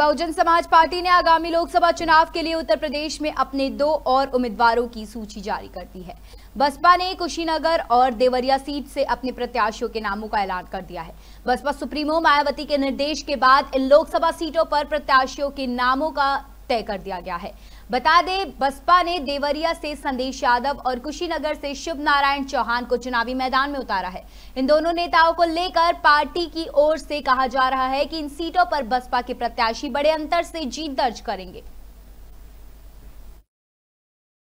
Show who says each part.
Speaker 1: बहुजन समाज पार्टी ने आगामी लोकसभा चुनाव के लिए उत्तर प्रदेश में अपने दो और उम्मीदवारों की सूची जारी कर दी है बसपा ने कुशीनगर और देवरिया सीट से अपने प्रत्याशियों के नामों का ऐलान कर दिया है बसपा सुप्रीमो मायावती के निर्देश के बाद इन लोकसभा सीटों पर प्रत्याशियों के नामों का तय कर दिया गया है बता दें बसपा ने देवरिया से संदेश यादव और कुशीनगर से शिव नारायण चौहान को चुनावी मैदान में उतारा है इन दोनों नेताओं को लेकर पार्टी की ओर से कहा जा रहा है कि इन सीटों पर बसपा के प्रत्याशी बड़े अंतर से जीत दर्ज करेंगे